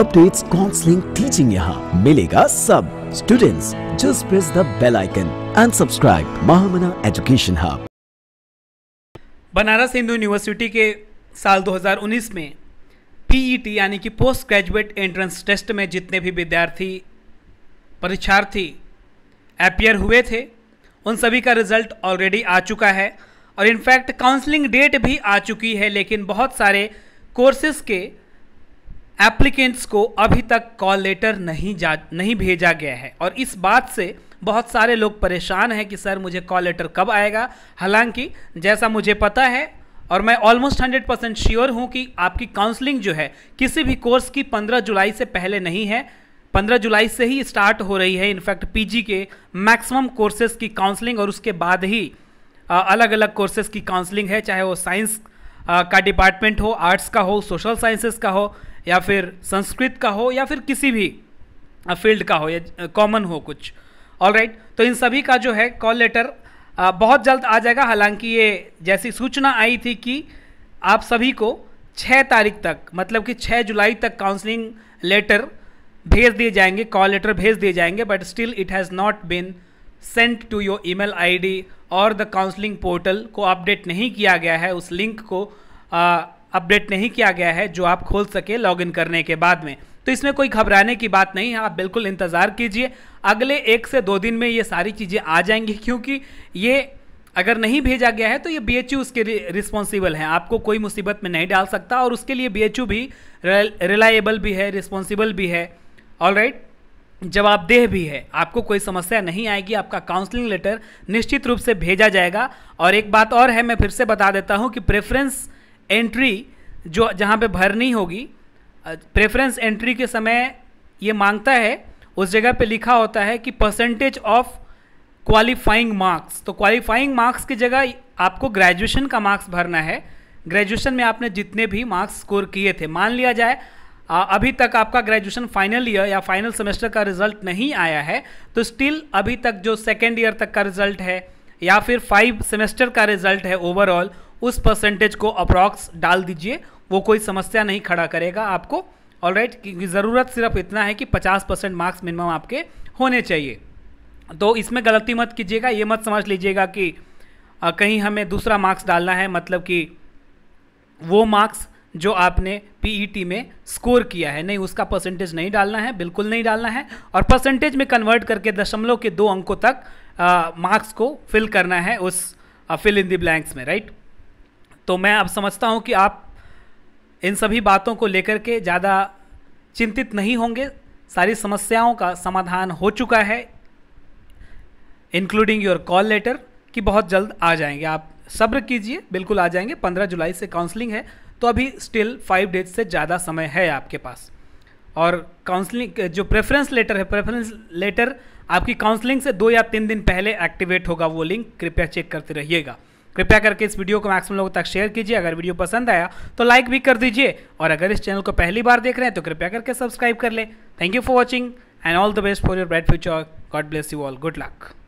Updates counselling teaching यहाँ मिलेगा सब students just press the bell icon and subscribe Mahamana education hub Banaras Hindu university के साल 2019 में पीईटी e यानी कि पोस्ट ग्रेजुएट एंट्रेंस टेस्ट में जितने भी विद्यार्थी परीक्षार्थी अपियर हुए थे उन सभी का रिजल्ट ऑलरेडी आ चुका है और इनफैक्ट काउंसलिंग डेट भी आ चुकी है लेकिन बहुत सारे कोर्सेज के एप्लीकेंट्स को अभी तक कॉल लेटर नहीं जा नहीं भेजा गया है और इस बात से बहुत सारे लोग परेशान हैं कि सर मुझे कॉल लेटर कब आएगा हालांकि जैसा मुझे पता है और मैं ऑलमोस्ट हंड्रेड परसेंट श्योर हूँ कि आपकी काउंसलिंग जो है किसी भी कोर्स की पंद्रह जुलाई से पहले नहीं है पंद्रह जुलाई से ही स्टार्ट हो रही है इनफैक्ट पीजी के मैक्सिमम कोर्सेज की काउंसलिंग और उसके बाद ही अलग अलग कोर्सेज की काउंसलिंग है चाहे वो साइंस का डिपार्टमेंट हो आर्ट्स का हो सोशल साइंसेस का हो या फिर संस्कृत का हो या फिर किसी भी फील्ड का हो या कॉमन हो कुछ ऑल राइट right? तो इन सभी का जो है कॉल लेटर बहुत जल्द आ जाएगा हालांकि ये जैसी सूचना आई थी कि आप सभी को छः तारीख तक मतलब कि छः जुलाई तक काउंसलिंग लेटर भेज दिए जाएंगे कॉल लेटर भेज दिए जाएंगे but still it has not been sent to your email ID और द काउंसलिंग पोर्टल को अपडेट नहीं किया गया है उस लिंक को अपडेट नहीं किया गया है जो आप खोल सके इन करने के बाद में तो इसमें कोई घबराने की बात नहीं है आप बिल्कुल इंतज़ार कीजिए अगले एक से दो दिन में ये सारी चीज़ें आ जाएंगी क्योंकि ये अगर नहीं भेजा गया है तो ये बी उसके रिस्पॉन्सिबल है आपको कोई मुसीबत में नहीं डाल सकता और उसके लिए बी भी रिलायबल भी है रिस्पॉन्सिबल भी है ऑल राइट जवाबदेह भी है आपको कोई समस्या नहीं आएगी आपका काउंसलिंग लेटर निश्चित रूप से भेजा जाएगा और एक बात और है मैं फिर से बता देता हूँ कि प्रेफरेंस एंट्री जो जहाँ पे भरनी होगी प्रेफरेंस एंट्री के समय ये मांगता है उस जगह पे लिखा होता है कि परसेंटेज ऑफ क्वालिफाइंग मार्क्स तो क्वालिफाइंग मार्क्स की जगह आपको ग्रेजुएशन का मार्क्स भरना है ग्रेजुएशन में आपने जितने भी मार्क्स स्कोर किए थे मान लिया जाए अभी तक आपका ग्रेजुएशन फाइनल ईयर या फाइनल सेमेस्टर का रिजल्ट नहीं आया है तो स्टिल अभी तक जो सेकेंड ईयर तक का रिजल्ट है या फिर फाइव सेमेस्टर का रिजल्ट है ओवरऑल उस परसेंटेज को अप्रॉक्स डाल दीजिए वो कोई समस्या नहीं खड़ा करेगा आपको ऑल राइट क्योंकि ज़रूरत सिर्फ इतना है कि 50 परसेंट मार्क्स मिनिमम आपके होने चाहिए तो इसमें गलती मत कीजिएगा ये मत समझ लीजिएगा कि आ, कहीं हमें दूसरा मार्क्स डालना है मतलब कि वो मार्क्स जो आपने पीईटी e में स्कोर किया है नहीं उसका परसेंटेज नहीं डालना है बिल्कुल नहीं डालना है और परसेंटेज में कन्वर्ट करके दशमलव के दो अंकों तक मार्क्स को फिल करना है उस फिल इन दी ब्लैंक्स में राइट तो मैं अब समझता हूँ कि आप इन सभी बातों को लेकर के ज़्यादा चिंतित नहीं होंगे सारी समस्याओं का समाधान हो चुका है इंक्लूडिंग योर कॉल लेटर कि बहुत जल्द आ जाएंगे आप सब्र कीजिए बिल्कुल आ जाएंगे पंद्रह जुलाई से काउंसलिंग है तो अभी स्टिल फाइव डेज से ज़्यादा समय है आपके पास और काउंसलिंग जो प्रेफरेंस लेटर है प्रेफरेंस लेटर आपकी काउंसलिंग से दो या तीन दिन पहले एक्टिवेट होगा वो लिंक कृपया चेक करते रहिएगा कृपया करके इस वीडियो को मैक्सिमम लोगों तक शेयर कीजिए अगर वीडियो पसंद आया तो लाइक भी कर दीजिए और अगर इस चैनल को पहली बार देख रहे हैं तो कृपया करके सब्सक्राइब कर लें thank you for watching and all the best for your bright future God bless you all good luck